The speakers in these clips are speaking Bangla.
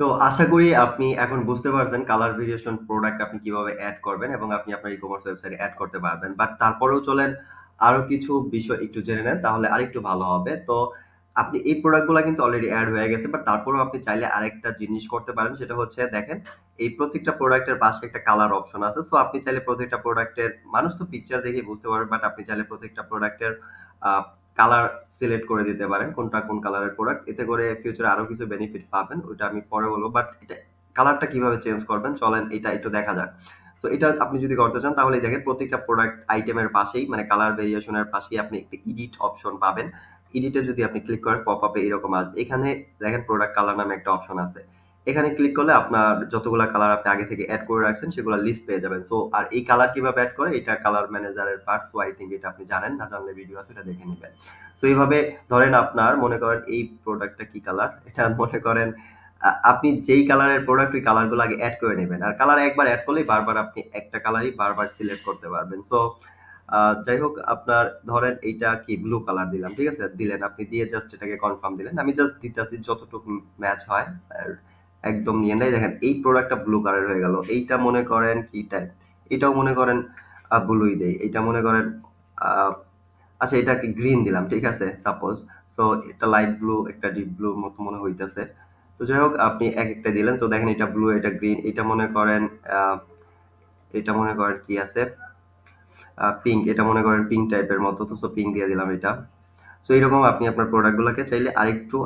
তো আশা করি আপনি এখন বুঝতে পারছেন কালার ভেরিয়েশন প্রোডাক্ট আপনি কিভাবে অ্যাড করবেন এবং আপনি আপনার ই কমার্স ওয়েবসাইটে অ্যাড করতে পারবেন বাট তারপরেও চলেন আরো কিছু বিষয় একটু জেনে নেন তাহলে আরেকটু ভালো হবে তো আপনি এই প্রোডাক্টগুলো কিন্তু অলরেডি অ্যাড হয়ে গেছে বাট তারপরেও আপনি চাইলে আরেকটা জিনিস করতে পারেন সেটা হচ্ছে দেখেন এই প্রত্যেকটা প্রোডাক্টের পাশে একটা কালার অপশন আছে সো আপনি চাইলে প্রত্যেকটা প্রোডাক্টের মানুষ তো পিকচার দেখে বুঝতে পারবে বাট আপনি চাইলে প্রত্যেকটা প্রোডাক্টের কালার সিলেক্ট করে দিতে পারেন কোনটা কোন কালারের প্রোডাক্ট এতে করে ফিউচারে আরো কিছু বেনিফিট পাবেন ওইটা আমি পরে বলবো বাট এটা কালারটা কিভাবে চেঞ্জ করবেন চলেন এটা একটু দেখা যাক তো এটা আপনি যদি করতে চান তাহলে দেখেন প্রত্যেকটা প্রোডাক্ট আইটেমের পাশেই মানে কালার ভেরিয়েশনের পাশেই আপনি একটি ইডিট অপশন পাবেন ইডিটে যদি আপনি ক্লিক করেন পপ আপে এরকম আসবে এখানে দেখেন প্রোডাক্ট কালার নামে একটা অপশন আছে এখানে ক্লিক করলে আপনার যতগুলো কালার আপনি আগে থেকে অ্যাড করে রাখছেন সেগুলো লিস্ট পেয়ে যাবেন সো আর এই কালার কিভাবে অ্যাড করে এটা কালার ম্যানেজারের পার্ট সো আই থিঙ্ক এটা আপনি জানেন না জানলে ভিডিও আছে এটা দেখে নেবেন সো এইভাবে ধরেন আপনার মনে করেন এই প্রোডাক্টটা কি কালার এটা মনে করেন আপনি যেই কালারের প্রোডাক্ট ওই কালারগুলো আগে অ্যাড করে নেবেন আর কালার একবার অ্যাড করলেই বারবার আপনি একটা কালারই বারবার সিলেক্ট করতে পারবেন সো যাই হোক আপনার ধরেন এইটা কি ব্লু কালার দিলাম ঠিক আছে দিলেন আপনি দিয়ে জাস্ট এটাকে কনফার্ম দিলেন আমি জাস্ট দিতেছি যতটুকু ম্যাচ হয় আর একদম নিয়ে নেয় দেখেন এই প্রোডাক্টটা ব্লু কালার হয়ে গেল এইটা মনে করেন কি টাইপ এটাও মনে করেন ব্লুই দেয় এটা মনে করেন আচ্ছা এটাকে গ্রিন দিলাম ঠিক আছে সাপোজ সো এটা লাইট ব্লু একটা ডিপ ব্লুর মতো মনে হইতেছে তো যাই হোক আপনি এক একটা দিলেন সো দেখেন এটা ব্লু এটা গ্রিন এটা মনে করেন এটা মনে করেন কি আছে পিঙ্ক এটা মনে করেন পিঙ্ক টাইপের মতো তো সো পিঙ্ক দিয়ে দিলাম এটা সো এরকম আপনি আপনার প্রোডাক্টগুলোকে চাইলে আরেকটু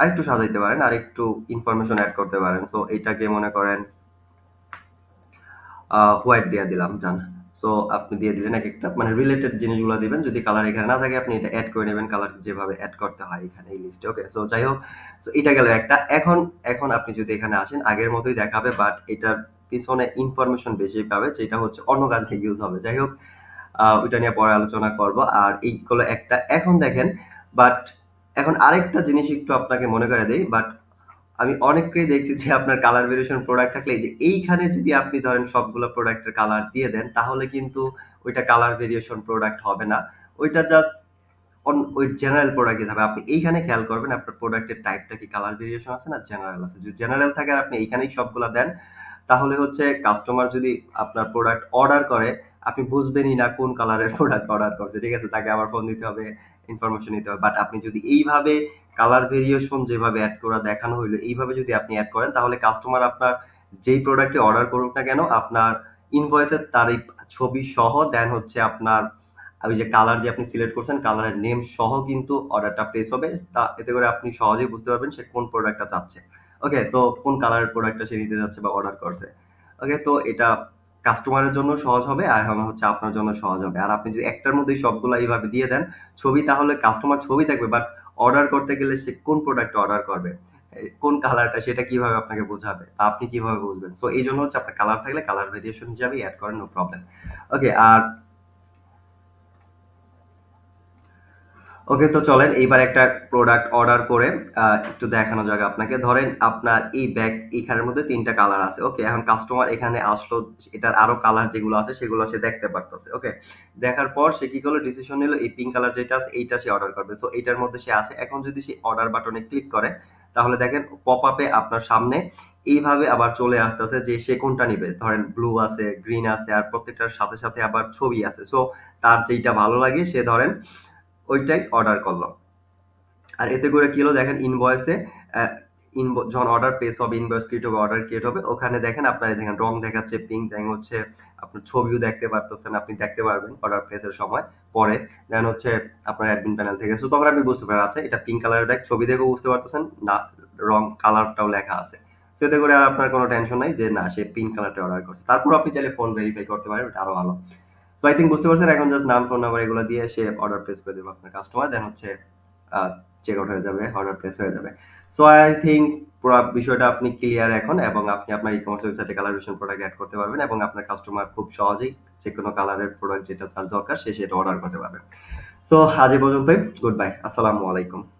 আরেকটু সাজাইতে পারেন আর একটু ইনফরমেশন অ্যাড করতে পারেন সো এটাকে মনে করেন হোয়াইট দিয়ে দিলাম জান সো আপনি দিয়ে দিলেন এক একটা মানে রিলেটেড জিনিসগুলো দিবেন যদি কালার এখানে না থাকে আপনি এটা অ্যাড করে নেবেন কালার যেভাবে অ্যাড করতে হয় এখানে এই লিস্টে ওকে সো যাই হোক সো এটা গেল একটা এখন এখন আপনি যদি এখানে আসেন আগের মতোই দেখাবে বাট এটার পিছনে ইনফরমেশন বেশি পাবে যেটা হচ্ছে অন্য কাজে ইউজ হবে যাই হোক ওইটা নিয়ে পরে আলোচনা করব আর এইগুলো একটা এখন দেখেন বাট এখন আরেকটা জিনিস একটু আপনাকে মনে করে দেই বাট আমি অনেককেই দেখছি যে আপনার কালার ভেরিয়েশন প্রোডাক্ট থাকলে যে এইখানে যদি আপনি ধরেন সবগুলো প্রোডাক্টের কালার দিয়ে দেন তাহলে কিন্তু ওইটা কালার ভেরিয়েশন প্রোডাক্ট হবে না ওইটা জাস্ট অন ওই জেনারেল প্রোডাক্টই থাকবে আপনি এইখানে খেয়াল করবেন আপনার প্রোডাক্টের টাইপটা কি কালার ভেরিয়েশন আছে না জেনারেল আছে যদি জেনারেল থাকে আর আপনি এইখানেই সবগুলা দেন তাহলে হচ্ছে কাস্টমার যদি আপনার প্রোডাক্ট অর্ডার করে আপনি বুঝবেনই না কোন কালারের প্রোডাক্ট অর্ডার করছে ঠিক আছে তাকে আবার ফোন দিতে হবে ইনফরমেশন নিতে হবে বাট আপনি যদি এইভাবে কালার ভেরিয়েশন যেভাবে অ্যাড করা দেখানো হইলো এইভাবে যদি আপনি অ্যাড করেন তাহলে কাস্টমার আপনার যেই প্রোডাক্টে অর্ডার করুক না কেন আপনার ইনভয়েসের তার ছবি সহ দেন হচ্ছে আপনার ওই যে কালার যে আপনি সিলেক্ট করছেন কালারের নেম সহ কিন্তু অর্ডারটা প্লেস হবে তা এতে করে আপনি সহজেই বুঝতে পারবেন সে কোন প্রোডাক্টটা চাচ্ছে ওকে তো কোন কালারের প্রোডাক্টটা সে নিতে যাচ্ছে বা অর্ডার করছে ওকে তো এটা কাস্টমারের জন্য সহজ হবে আর হচ্ছে আপনার জন্য সহজ হবে আর আপনি যদি একটার মধ্যেই সবগুলো এইভাবে দিয়ে দেন ছবি তাহলে কাস্টমার ছবি থাকবে বাট অর্ডার করতে গেলে সে কোন প্রোডাক্ট অর্ডার করবে কোন কালারটা সেটা কিভাবে আপনাকে বোঝাবে বা আপনি কিভাবে বুঝবেন সো এই জন্য হচ্ছে আপনার কালার থাকলে কালার ভেরিয়েশন হিসাবে অ্যাড করেন নো প্রবলেম ওকে আর ওকে তো চলেন এইবার একটা প্রোডাক্ট অর্ডার করে একটু দেখানো যাক আপনাকে ধরেন আপনার এই ব্যাগ এখানের মধ্যে তিনটা কালার আছে ওকে এখন কাস্টমার এখানে আসলো এটার আরো কালার যেগুলো আছে সেগুলো সে দেখতে পারতেছে ওকে দেখার পর সে কি করলো ডিসিশন নিল এই পিঙ্ক কালার যেটা আছে এইটা সে অর্ডার করবে সো এইটার মধ্যে সে আছে এখন যদি সে অর্ডার বাটনে ক্লিক করে তাহলে দেখেন পপ আপে আপনার সামনে এইভাবে আবার চলে আসতেছে যে সে কোনটা নিবে ধরেন ব্লু আছে গ্রিন আছে আর প্রত্যেকটার সাথে সাথে আবার ছবি আছে সো তার যেইটা ভালো লাগে সে ধরেন ওইটাই অর্ডার করলো আর এতে করে কি হলো দেখেন ইনভয়েসে যখন অর্ডার পেস হবে ইনভয়েস ক্রিয়েট হবে অর্ডার ক্রিয়েট হবে ওখানে দেখেন আপনার দেখেন রং দেখাচ্ছে পিঙ্ক দেখেন হচ্ছে আপনার ছবিও দেখতে পারতেছেন আপনি দেখতে পারবেন অর্ডার প্লেসের সময় পরে দেন হচ্ছে আপনার অ্যাডমিন প্যানেল থেকে সো তখন আপনি বুঝতে পারেন আচ্ছা এটা পিঙ্ক কালারের ব্যাগ ছবি দেখেও বুঝতে পারতেছেন না রং কালারটাও লেখা আছে তো এতে করে আর আপনার কোনো টেনশন নাই যে না সে পিঙ্ক কালারটা অর্ডার করছে তারপর আপনি চাইলে ফোন ভেরিফাই করতে পারেন ওটা আরও ভালো সো আই থিঙ্ক বুঝতে পারছেন এখন জাস্ট নাম ফোন নাম্বার এগুলো দিয়ে সে অর্ডার প্লেস করে দেবে আপনার কাস্টমার দেন হচ্ছে চেক আউট হয়ে যাবে অর্ডার প্লেস হয়ে যাবে সো আই থিঙ্ক পুরো বিষয়টা আপনি ক্লিয়ার এখন এবং আপনি আপনার ই কমার্স ওয়েবসাইটে কালারেশন প্রোডাক্ট অ্যাড করতে পারবেন এবং আপনার কাস্টমার খুব সহজেই যে কোনো কালারের প্রোডাক্ট যেটা তার দরকার সে সেটা অর্ডার করতে পারবে সো আজ পর্যন্তই গুড বাই আসসালামু আলাইকুম